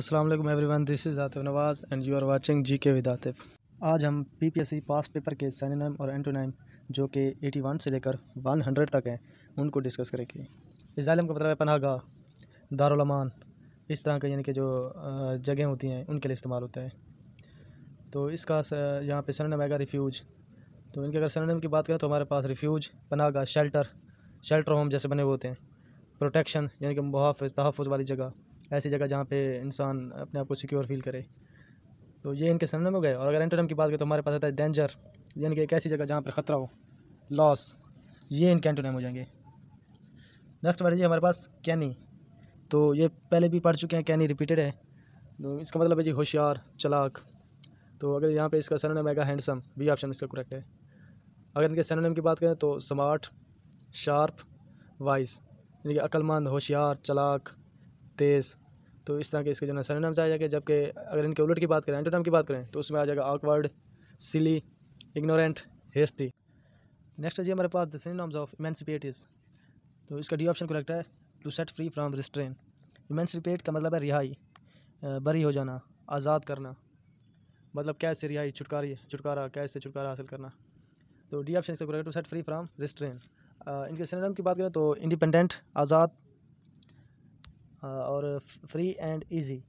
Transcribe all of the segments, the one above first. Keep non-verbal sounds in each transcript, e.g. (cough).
Aslam everyone this is Atif Nawaz and you are watching G K with Atif आज हम P S C past paper के synonym और antonym जो कि एटी वन से लेकर वन हंड्रेड तक हैं उनको डिस्कस करेंगे इसम का मतलब है पनाहगाह दारुलमान इस तरह के यानी कि जो जगह होती हैं उनके लिए इस्तेमाल होता है तो इसका यहाँ पे सैनम आएगा रिफ्यूज तो इनके अगर सैनिम की बात करें तो हमारे पास रिफ्यूज पनागा शेल्टर शेल्टर होम जैसे बने हुए होते हैं प्रोटेक्शन यानी कि मुहाफ़ तहफ़ वाली जगह ऐसी जगह जहाँ पे इंसान अपने आप को सिक्योर फील करे तो ये इनके सामने हो गए और अगर एंटोनम की बात करें तो हमारे पास आता है डेंजर यानी कि एक ऐसी जगह जहाँ पर ख़तरा हो लॉस ये इनके एंटोनम हो जाएंगे नेक्स्ट वर्ड जी हमारे पास कैनी तो ये पहले भी पढ़ चुके हैं कैनी रिपीटेड है तो इसका मतलब है जी होशियार चलाक तो अगर यहाँ पे इसका सरनेम आएगा हैंडसम बी ऑप्शन इसका करेक्ट है अगर इनके सरनेम की बात करें तो स्मार्ट शार्प वाइस यानी कि अक्लमंद होशियार चलाक तेज़ तो इस तरह के इसके जो है सरनाम से आ जाएगा जबकि अगर इनके उलट की बात करें एंटोनाम की बात करें तो उसमें आ जाएगा awkward silly ignorant hasty next है जी हमारे पास द सिनोम्स ऑफ इमेंसिपेटिस तो इसका डी ऑप्शन करेक्ट है to set free from restrain emancipate का मतलब है रिहाई बरी हो जाना आज़ाद करना मतलब कैसे रिहाई छुटकारी छुटकारा कैसे छुटकारा हासिल करना तो डी ऑप्शन इसका correct to set free from restrain इनके सिनोनिम की बात करें तो इंडिपेंडेंट आज़ाद और फ्री एंड ईजी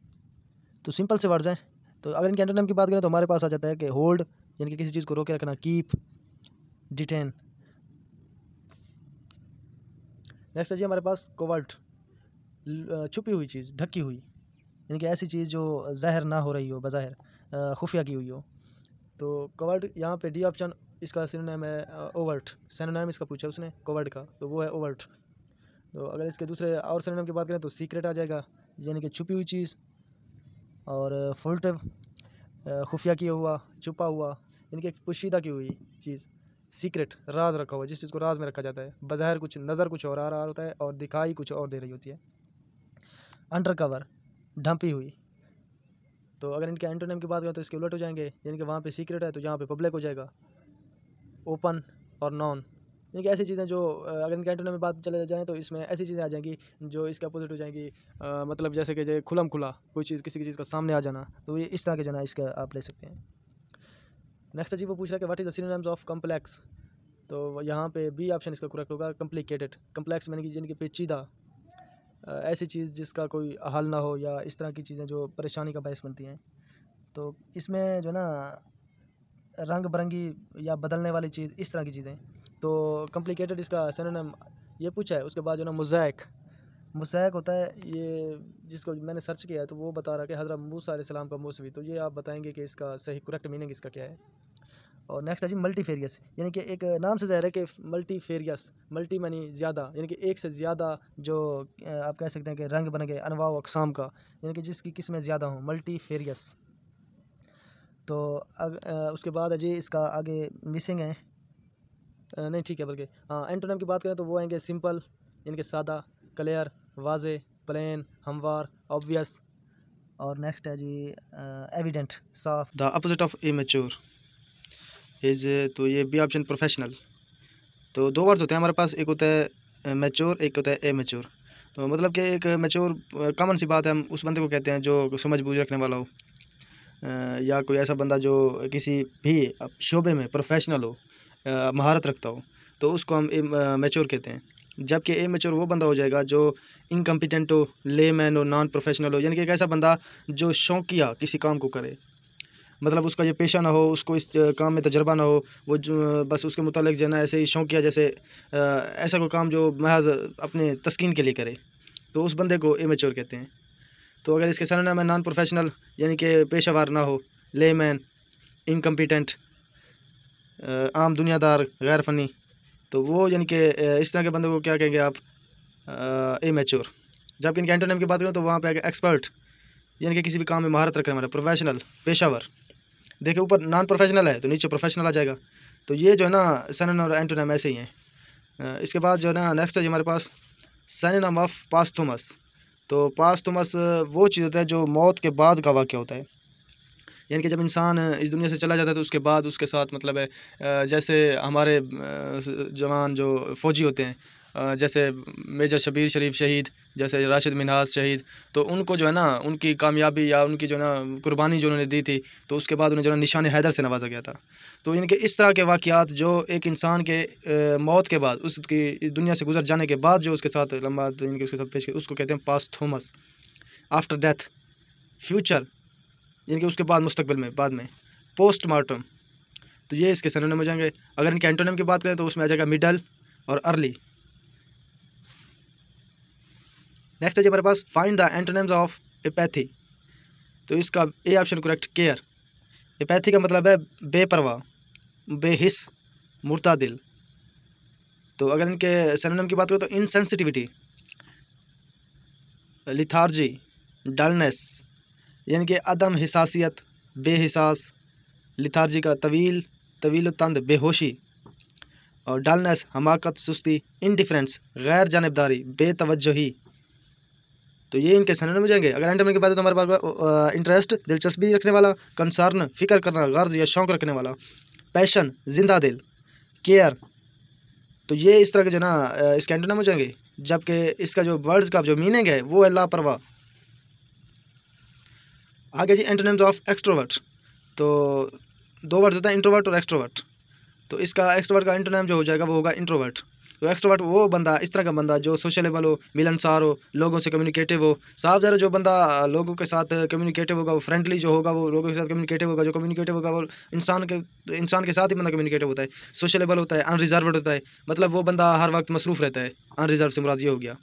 तो सिंपल से वर्ड्स हैं तो अगर इनके एंटोनिम की बात करें तो हमारे पास आ जाता है कि होल्ड यानी कि किसी चीज़ को रोके रखना कीप डिटेन नेक्स्ट है जी हमारे पास कोवल्ट छुपी हुई चीज़ ढकी हुई यानी कि ऐसी चीज़ जो जहर ना हो रही हो बज़ाहिर खुफिया की हुई हो तो कोवर्ट यहाँ पे डी ऑप्शन इसका सिनोनेम है ओवर्ट सिनोनेम इसका पूछा उसने कोवर्ट का तो वो है ओवर्ट तो अगर इसके दूसरे और सरनेम की बात करें तो सीक्रेट आ जाएगा यानी कि छुपी हुई चीज़ और फुलट खुफिया किया हुआ छुपा हुआ यानी कि पोशीदा की हुई चीज़ सीक्रेट राज रखा हुआ जिस चीज़ को राज में रखा जाता है बाहर कुछ नज़र कुछ और आ रहा होता है और दिखाई कुछ और दे रही होती है अंडर कवर ढंपी हुई तो अगर इनके एंटोनेम की बात करें तो इसके उलट हो जाएंगे यानी कि वहाँ पे सीक्रेट है तो यहाँ पे पब्लिक हो जाएगा ओपन और नॉन यानी कि ऐसी चीज़ें जो अगर इनके एंटोनियम में बात चले जाएँ तो इसमें ऐसी चीज़ें आ जाएंगी जो इसके अपोजिट हो जाएंगी आ, मतलब जैसे कि खुलम खुला कोई चीज़ किसी की चीज़ का सामने आ जाना तो ये इस तरह के जो ना इसका आप ले सकते हैं नेक्स्ट अजीब वो पूछ रहा है कि what is the synonyms of complex तो यहाँ पे बी ऑप्शन इसका करेक्ट होगा कम्प्लिकेटेड कम्प्लेक्स मैंने कि जिनकी पेचीदा ऐसी चीज़ जिसका कोई हल ना हो या इस तरह की चीज़ें जो परेशानी का बायस बनती हैं तो इसमें जो ना रंग बिरंगी या बदलने वाली चीज़ इस तरह की चीज़ें तो कॉम्प्लिकेटेड इसका सिनोनिम ये पूछा है उसके बाद जो ना मोज़ैक मोज़ैक होता है ये जिसको मैंने सर्च किया है तो वो बता रहा है कि हज़रत मूसा सलाम का मौसवी तो ये आप बताएंगे कि इसका सही करेक्ट मीनिंग इसका क्या है और नेक्स्ट है जी मल्टीफेरियस यानी कि एक नाम से ज़ाहिर है कि मल्टीफेरियस मल्टी मनी ज़्यादा यानी कि एक से ज़्यादा जो आप कह सकते हैं कि रंग बन गए अनवा अकसाम का यानी कि जिसकी किस्में ज़्यादा हों मल्टीफेरियस तो अग, आ, उसके बाद है जी इसका आगे मिसिंग है नहीं ठीक है बल्कि हाँ एंटोनम की बात करें तो वो आएंगे सिंपल इनके सादा क्लियर वाज प्लेन हमवार ऑब्वियस और नेक्स्ट है जी एविडेंट साफ the opposite of a mature is तो ये बी ऑप्शन प्रोफेशनल तो दो वर्ड्स होते हैं हमारे पास एक होता है मेच्योर एक होता है ए मेच्योर तो मतलब कि एक मेच्योर कॉमन सी बात है हम उस बंदे को कहते हैं जो समझ बूझ रखने वाला हो या कोई ऐसा बंदा जो किसी भी शोबे में प्रोफेशनल हो महारत रखता हो तो उसको हम मेच्योर कहते हैं जबकि ए मेच्योर वो बंदा हो जाएगा जो इनकम्पिटेंट हो ले मैन हो नॉन प्रोफेशनल हो यानी कि एक ऐसा बंदा जो शौकिया किसी काम को करे मतलब उसका ये पेशा ना हो उसको इस काम में तजर्बा ना हो वो बस उसके मुतल जो है ना ऐसे ही शौकिया जैसे ऐसा कोई काम जो महज अपने तस्किन के लिए करे तो उस बंदे को ए मेच्योर कहते हैं तो अगर इसके सरनाम है नॉन प्रोफेशनल यानी कि पेशावर ना हो ले मैन इनकम्पिटेंट आम दुनियादार गैर फनी तो वो यानी कि इस तरह के बंदे को क्या कहेंगे आप ए मेच्योर जबकि इनके एंटरनेम की बात करें तो वहाँ पे आगे एक्सपर्ट यानी कि किसी भी काम में महारत रखने वाले प्रोफेशनल पेशावर देखिए ऊपर नॉन प्रोफेशनल है तो नीचे प्रोफेशनल आ जाएगा तो ये जो है ना सैनन और एंटोनिम ऐसे ही हैं इसके बाद जो है ना नेक्स्ट है हमारे पास सैनम ऑफ थोमस तो थोमस वो चीज़ होता है जो मौत के बाद का वाक्य होता है यानी कि जब इंसान इस दुनिया से चला जाता है तो उसके बाद उसके साथ मतलब है जैसे हमारे जवान जो फ़ौजी होते हैं जैसे मेजर शबीर शरीफ शहीद जैसे राशिद मिनाज शहीद तो उनको जो है ना उनकी कामयाबी या उनकी जो है ना कुर्बानी जो उन्होंने दी थी तो उसके बाद उन्हें जो है ना निशान हैदर से नवाजा गया था तो इनके इस तरह के वाक़ात जो एक इंसान के मौत के बाद उसकी इस दुनिया से गुजर जाने के बाद जो उसके साथ लम्बा इनके उसके साथ पेश उसको कहते हैं posthumous after death future यानी कि उसके बाद मुस्तबिल में बाद में पोस्ट मार्टम तो ये इसके सनोनिम हो जाएंगे अगर इनके एंटोनम की बात करें तो उसमें आ जाएगा मिडल और अर्ली नेक्स्ट है जी हमारे पास find the antonyms of apathy तो इसका A option correct care apathy का मतलब है बेपरवाह बेहिस मुर्ता दिल तो अगर इनके सनोनम की बात करें तो इनसेंसिटिविटी लिथार्जी डलनेस यानी कि अदम हिसासीत बेहिसास लिथार्जी का तवील तवील तंद बेहोशी और डलनेस हमाकत सुस्ती इनडिफरेंस गैर जानबदारी बेतवजही तो ये इनके सनन में जाएंगे अगर एंटरमेंट के बाद तो हमारे पास इंटरेस्ट दिलचस्पी रखने वाला कंसर्न फिक्र करना गर्ज या शौक रखने वाला पैशन जिंदा दिल केयर तो ये इस तरह के जो ना इसके एंटोनम हो जाएंगे जबकि इसका जो वर्ड्स का जो मीनिंग है वो है लापरवाह आगे जी एंटोनिम्स ऑफ एक्सट्रोवर्ट तो दो वर्ड होता है इंट्रोवर्ट और एक्सट्रोवर्ट तो इसका एक्सट्रोवर्ट का इंटरनेम जो हो जाएगा वो होगा इंट्रोवर्ट तो एक्सट्रोवर्ट वो बंदा इस तरह का बंदा जो सोशलेबल हो मिलनसार हो लोगों से कम्युनिकेटिव हो साफ ज़रा जो बंदा लोगों के साथ कम्युनिकेटिव होगा वो फ्रेंडली जो होगा वो लोगों के साथ कम्युनिकेटिव होगा जो कम्युनिकेटिव होगा वो इंसान के इंसान के साथ ही बंदा कम्युनिकेटिव होता है सोशलेबल होता है अनरिजर्वड होता है मतलब वो बंदा हर वक्त मसरूफ़ रहता है अनरिजर्व से मुराद ये हो गया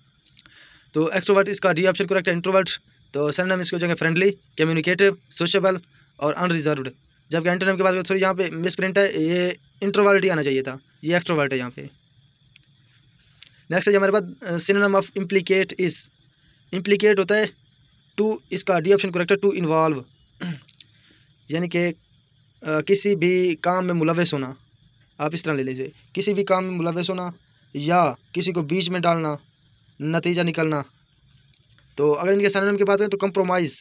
तो एक्सट्रोवर्ट इसका डी ऑप्शन करेक्ट है इंट्रोवर्ट तो नेम इसको जो है फ्रेंडली कम्युनिकेटिव सोशेबल और अनरिजर्व जबकि एंटोनिम के बाद करें तो थोड़ी यहाँ पे मिस प्रिंट है ये इंट्रोवर्ट आना चाहिए था ये एक्स्ट्रोवर्ट है यहाँ पे नेक्स्ट है हमारे पास सिनेम ऑफ इम्प्लीकेट इस इम्प्लीकेट होता है टू इसका डी ऑप्शन करेक्ट है टू इन्वॉल्व यानी कि किसी भी काम में मुलवस होना आप इस तरह ले लीजिए किसी भी काम में मुलवस होना या किसी को बीच में डालना नतीजा निकलना तो अगर इनके सैनम की बात करें तो कम्प्रोमाइज़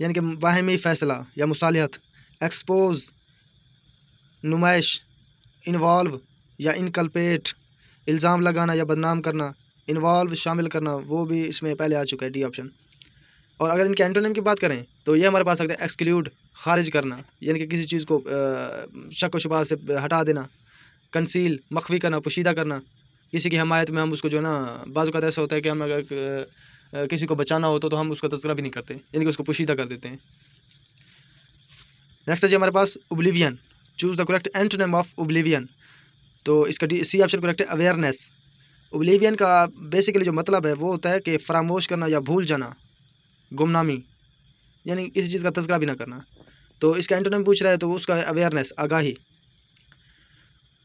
यानी कि बाहमी फ़ैसला या मुसालियत एक्सपोज नुमाइश इन्वॉल्व या इनकलपेट इल्ज़ाम लगाना या बदनाम करना इन्वॉल्व शामिल करना वो भी इसमें पहले आ चुका है डी ऑप्शन और अगर इनके एंटोनिम की बात करें तो ये हमारे पास सकते हैं एक्सक्लूड खारिज करना यानी कि किसी चीज़ को शक व शुबा से हटा देना कंसील मखवी करना पोशीदा करना किसी की हमायत में हम उसको जो है ना बाजू का ऐसा होता है कि हम अगर किसी को बचाना हो तो, तो हम उसका तस्करा भी नहीं करते यानी कि उसको पुशीदा कर देते हैं नेक्स्ट है जी हमारे पास oblivion choose the correct name of oblivion तो इसका डी सी ऑप्शन करेक्ट है अवेयरनेस ओब्लिवियन का बेसिकली जो मतलब है वो होता है कि फरामोश करना या भूल जाना गुमनामी यानी किसी चीज़ का तस्करा भी ना करना तो इसका एंटोनिम पूछ रहा है तो उसका अवेयरनेस आगाही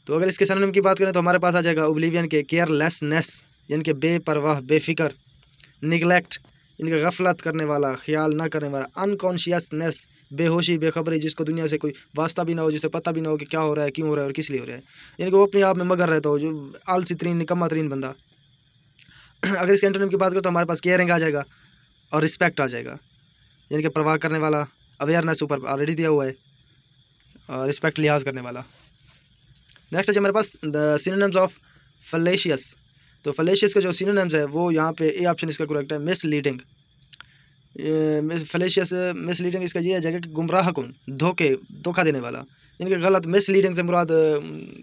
तो अगर इसके सनम की बात करें तो हमारे पास आ जाएगा ओब्लिवियन के केयरलेसनेस यानी कि बेपरवाह बेफिक्र निगलेक्ट इनका गफलत करने वाला ख्याल ना करने वाला अनकॉन्शियसनेस बेहोशी बेखबरी जिसको दुनिया से कोई वास्ता भी ना हो जिसे पता भी ना हो कि क्या हो रहा है क्यों हो रहा है और किस लिए हो रहा है यानी कि वो अपने आप में मगर रहता हो जो आलसी तरीन निकम्मा तरीन बंदा (clears throat) अगर इस एंटोनिम की बात करें तो हमारे पास केयरिंग आ जाएगा और रिस्पेक्ट आ जाएगा यानी कि परवाह करने वाला अवेयरनेस ऊपर ऑलरेडी दिया हुआ है रिस्पेक्ट लिहाज करने वाला नेक्स्ट है मेरे पास द सीनम्स ऑफ फलेशियस तो फलेशियस का जो सीनम्स है वो यहाँ पे ए ऑप्शन इसका करेक्ट है मिस लीडिंग फलेशियस लीडिंग इसका ये आ जाएगा कि गुमराह कौन धोखे धोखा देने वाला इनके गलत मिस लीडिंग से मुराद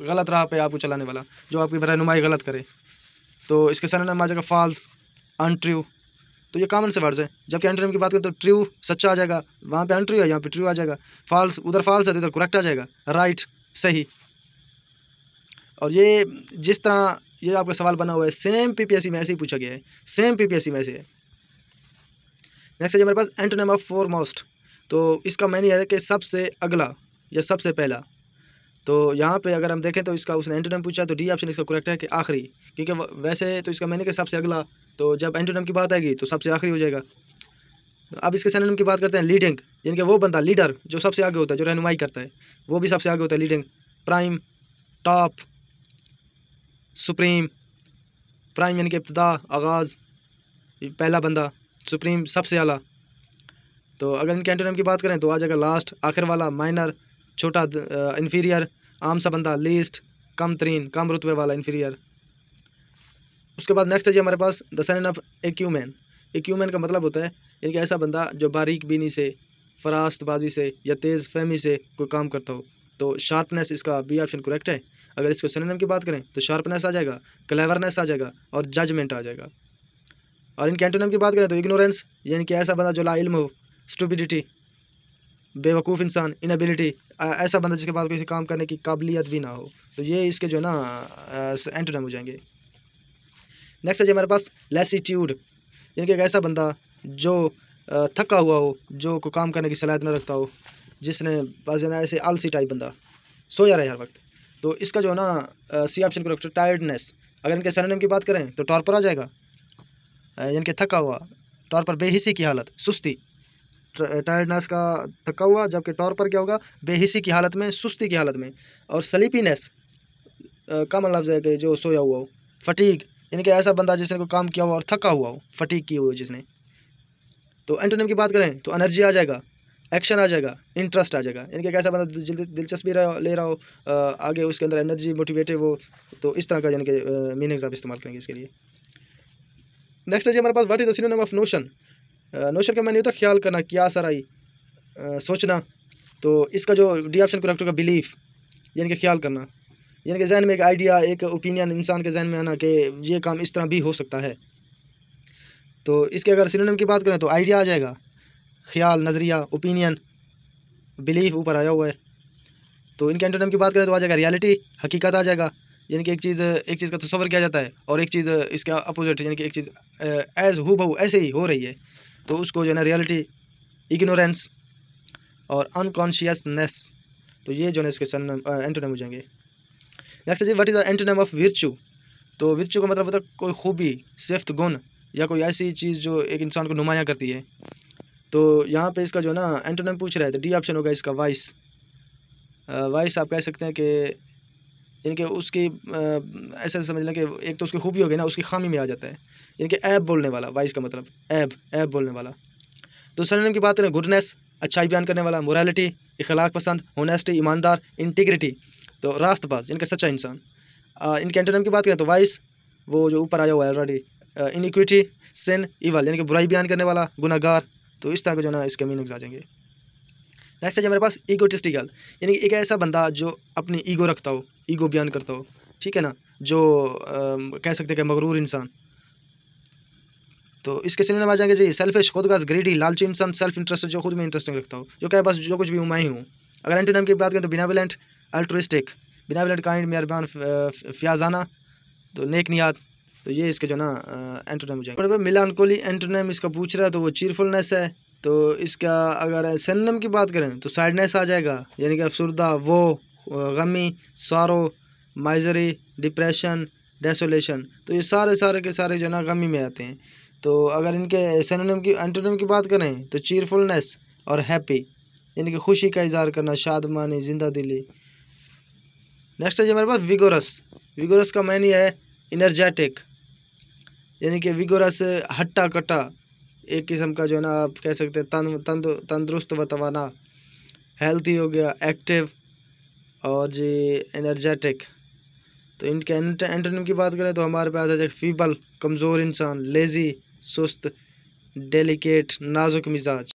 गलत राह पे आपको चलाने वाला जो आपकी रहनुमाई गलत करे तो इसके सनम आ जाएगा फॉल्स अनट्रू तो ये कॉमन से वर्ड्स हैं जबकि एंट्रीम की बात करें तो ट्रू सच्चा आ जाएगा वहाँ पे एंट्री है यहाँ पे ट्रू आ जाएगा फॉल्स उधर फॉल्स है तो इधर करेक्ट आ जाएगा राइट सही और ये जिस तरह ये आपका सवाल बना हुआ है सेम पीपीएससी में ऐसे ही पूछा गया है सेम पीपीएससी में ऐसे है नेक्स्ट है मेरे पास नेम ऑफ फोर मोस्ट तो इसका मैंने है कि सबसे अगला या सबसे पहला तो यहाँ पे अगर हम देखें तो इसका उसने एंटोनम पूछा तो डी ऑप्शन इसका करेक्ट है कि आखिरी क्योंकि वैसे तो इसका मैंने कि सबसे अगला तो जब एंटोनम की बात आएगी तो सबसे आखिरी हो जाएगा तो अब इसके सैनोनिम की बात करते हैं लीडिंग यानी कि वो बंदा लीडर जो सबसे आगे होता है जो रहनुमाई करता है वो भी सबसे आगे होता है leading prime top supreme prime यानी कि इब्तदा आगाज़ पहला बंदा सुप्रीम सबसे आला तो अगर इनके एंटोनिम की बात करें तो आ जाएगा लास्ट आखिर वाला माइनर छोटा इन्फीरियर आम सा बंदा लीस्ट कम तरीन कम रुतबे वाला इन्फीरियर उसके बाद नेक्स्ट है जी हमारे पास द सन ऑफ एक्यूमैन एक्यूमैन का मतलब होता है यानी कि ऐसा बंदा जो बारीक बीनी से फरास्तबाजी से या तेज़ फहमी से कोई काम करता हो तो शार्पनेस इसका बी ऑप्शन करेक्ट है अगर इसको सिनोनिम की बात करें तो शार्पनेस आ जाएगा क्लेवरनेस आ जाएगा और जजमेंट आ जाएगा और इनके एंटोनिम की बात करें तो इग्नोरेंस यानी कि ऐसा बंदा जो ला इल्म हो स्टूपिडिटी बेवकूफ़ इंसान इनएबिलिटी ऐसा बंदा जिसके पास किसी काम करने की काबिलियत भी ना हो तो ये इसके जो है ना एंटोनिम हो जाएंगे नेक्स्ट है जी हमारे पास लेसीट्यूड यानी कि एक ऐसा बंदा जो थका हुआ हो जो को काम करने की सलाह ना रखता हो जिसने बस ना ऐसे आलसी टाइप बंदा सोया रहे हर वक्त तो इसका जो है ना सी ऑप्शन करेक्ट टायर्डनेस अगर इनके सरनेम की बात करें तो टॉर्पर आ जाएगा कि थका हुआ टॉर्पर बेहिसी की हालत सुस्ती टायर्डनेस का थका हुआ जबकि टॉर्पर क्या होगा बेहिसी की हालत में सुस्ती की हालत में और स्लीपीनेस का मतलब कि जो सोया हुआ हो फटीक यानी कि ऐसा बंदा जिसने को काम किया हुआ और थका हुआ हो फटीक की हुई जिसने तो एंटोनिम की बात करें तो एनर्जी आ जाएगा एक्शन आ जाएगा इंटरेस्ट आ जाएगा यानी कि कैसा बंदा दिलचस्पी रहा ले रहा हो आगे उसके अंदर एनर्जी मोटिवेटिव हो तो इस तरह का यानी कि मीनिंग्स आप इस्तेमाल करेंगे इसके लिए नेक्स्ट है जी हमारे पास व्हाट इज दिन ऑफ नोशन नोशन का मैंने होता तो ख्याल करना क्या आई सोचना तो इसका जो डी ऑप्शन करेक्ट होगा बिलीफ यानी कि ख्याल करना यानी कि जहन में एक आइडिया एक ओपिनियन इंसान के जहन में आना कि ये काम इस तरह भी हो सकता है तो इसके अगर सिनोनिम की बात करें तो आइडिया आ जाएगा ख्याल नज़रिया ओपिनियन बिलीफ ऊपर आया हुआ है तो इनके एंटोनम की बात करें तो आ जाएगा रियलिटी हकीकत आ जाएगा यानी कि एक चीज़ एक चीज़ का तस्वर किया जाता है और एक चीज़ इसका अपोजिट यानी कि एक चीज़ एज हु बहू ऐसे ही हो रही है तो उसको जो है ना रियलिटी इग्नोरेंस और अनकॉन्शियसनेस तो ये जो है इसके सन एंटोनम हो जाएंगे नेक्स्ट जी what is the antonym of virtue तो विरचू का मतलब होता है कोई खूबी सिफ्त गुण या कोई ऐसी चीज़ जो एक इंसान को नुमाया करती है तो यहाँ पे इसका जो है ना एंटोनिम पूछ रहा है तो डी ऑप्शन होगा इसका वाइस वाइस आप कह सकते हैं कि इनके उसकी ऐसे समझ लें कि एक तो उसकी खूबी हो गई ना उसकी खामी में आ जाता है इनके ऐप बोलने वाला वाइस का मतलब ऐप ऐप बोलने वाला तो नाम की बात करें गुडनेस अच्छाई बयान करने वाला मोरालिटी इखलाक पसंद होनेस्टी ईमानदार इंटीग्रिटी तो रास्तबाज इनका सच्चा इंसान इनके एंटोनम की बात करें तो वाइस वो जो ऊपर आया हुआ है ऑलरेडी इनिक्विटी सिन इवल यानी कि बुराई बयान करने वाला गुनागार तो इस तरह के जो ना इसके मीनिंग्स आ जाएंगे नेक्स्ट है जो मेरे पास ईगोटिस्टिकल यानी कि एक ऐसा बंदा जो अपनी ईगो रखता हो ईगो बयान करता हो ठीक है ना जो आ, कह सकते हैं कि मगरूर इंसान तो इसके सिलसिले में आ जाएंगे जी सेल्फिश खुद का ग्रेडी लालची इंसान सेल्फ इंटरेस्ट जो खुद में इंटरेस्टिंग रखता हो जो क्या बस जो कुछ भी हूँ मैं ही हूँ अगर एंटोनिम की बात करें तो बिनाविलेंट अल्ट्रिस्टिक बिनाविलेंट काइंड मेहरबान फियाजाना तो नेक नियात तो ये इसका जो ना एंटोनेम हो जाएगा कोली एंटोनेम इसका पूछ रहा है तो वो चीरफुलनेस है तो इसका अगर सन्नम की बात करें तो सैडनेस आ जाएगा यानी कि अफसरदा वो गमी सारो माइजरी डिप्रेशन डेसोलेशन तो ये सारे सारे के सारे जो ना गमी में आते हैं तो अगर इनके सनोनिम की एंटोनिम की बात करें तो चीरफुलनेस और हैप्पी यानी कि खुशी का इजहार करना शादमानी जिंदा दिली नेक्स्ट है जो हमारे पास विगोरस विगोरस का मैन ये है इनर्जेटिक यानी कि विगोरस हट्टा कट्टा एक किस्म का जो है ना आप कह सकते हैं तन तंद तंदुरुस्त बतवाना हेल्थी हो गया एक्टिव और जी एनर्जेटिक तो इनके एंटोनिम की बात करें तो हमारे पास आ जाए फीबल कमज़ोर इंसान लेज़ी सुस्त डेलिकेट नाजुक मिजाज